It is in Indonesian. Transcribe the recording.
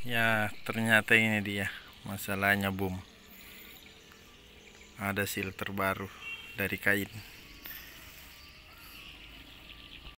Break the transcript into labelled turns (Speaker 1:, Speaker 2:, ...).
Speaker 1: ya ternyata ini dia masalahnya boom ada silter terbaru dari kain